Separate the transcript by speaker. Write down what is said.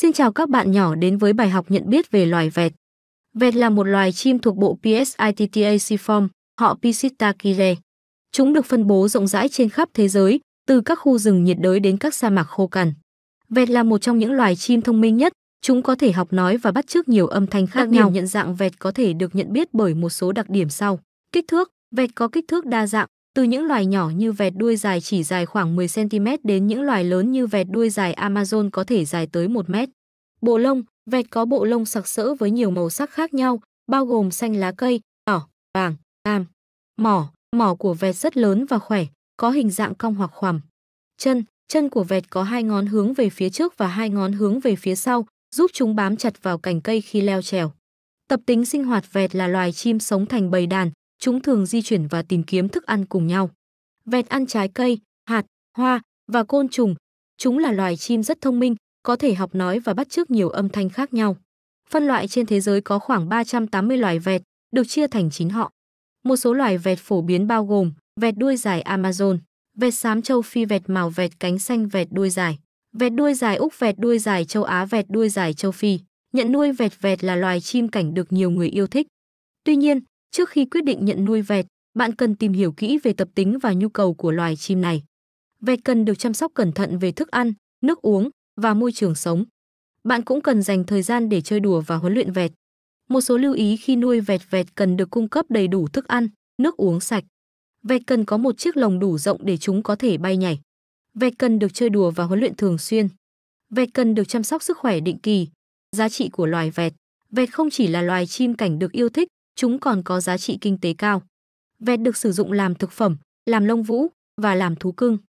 Speaker 1: Xin chào các bạn nhỏ đến với bài học nhận biết về loài vẹt. Vẹt là một loài chim thuộc bộ Piscitaceae họ Piscitaceae. Chúng được phân bố rộng rãi trên khắp thế giới, từ các khu rừng nhiệt đới đến các sa mạc khô cằn. Vẹt là một trong những loài chim thông minh nhất, chúng có thể học nói và bắt chước nhiều âm thanh khác đặc nhau. Điểm nhận dạng vẹt có thể được nhận biết bởi một số đặc điểm sau. Kích thước, vẹt có kích thước đa dạng, từ những loài nhỏ như vẹt đuôi dài chỉ dài khoảng 10cm đến những loài lớn như vẹt đuôi dài Amazon có thể dài tới 1 mét. Bộ lông, vẹt có bộ lông sặc sỡ với nhiều màu sắc khác nhau, bao gồm xanh lá cây, đỏ, vàng, cam. Mỏ, mỏ của vẹt rất lớn và khỏe, có hình dạng cong hoặc khoằm. Chân, chân của vẹt có hai ngón hướng về phía trước và hai ngón hướng về phía sau, giúp chúng bám chặt vào cành cây khi leo trèo. Tập tính sinh hoạt vẹt là loài chim sống thành bầy đàn, Chúng thường di chuyển và tìm kiếm thức ăn cùng nhau. Vẹt ăn trái cây, hạt, hoa và côn trùng. Chúng là loài chim rất thông minh, có thể học nói và bắt chước nhiều âm thanh khác nhau. Phân loại trên thế giới có khoảng 380 loài vẹt, được chia thành 9 họ. Một số loài vẹt phổ biến bao gồm vẹt đuôi dài Amazon, vẹt xám châu Phi, vẹt màu vẹt cánh xanh, vẹt đuôi dài, vẹt đuôi dài Úc, vẹt đuôi dài châu Á, vẹt đuôi dài châu Phi. Nhận nuôi vẹt vẹt là loài chim cảnh được nhiều người yêu thích. Tuy nhiên, Trước khi quyết định nhận nuôi vẹt, bạn cần tìm hiểu kỹ về tập tính và nhu cầu của loài chim này. Vẹt cần được chăm sóc cẩn thận về thức ăn, nước uống và môi trường sống. Bạn cũng cần dành thời gian để chơi đùa và huấn luyện vẹt. Một số lưu ý khi nuôi vẹt vẹt cần được cung cấp đầy đủ thức ăn, nước uống sạch. Vẹt cần có một chiếc lồng đủ rộng để chúng có thể bay nhảy. Vẹt cần được chơi đùa và huấn luyện thường xuyên. Vẹt cần được chăm sóc sức khỏe định kỳ. Giá trị của loài vẹt Vẹt không chỉ là loài chim cảnh được yêu thích chúng còn có giá trị kinh tế cao. Vẹt được sử dụng làm thực phẩm, làm lông vũ và làm thú cưng.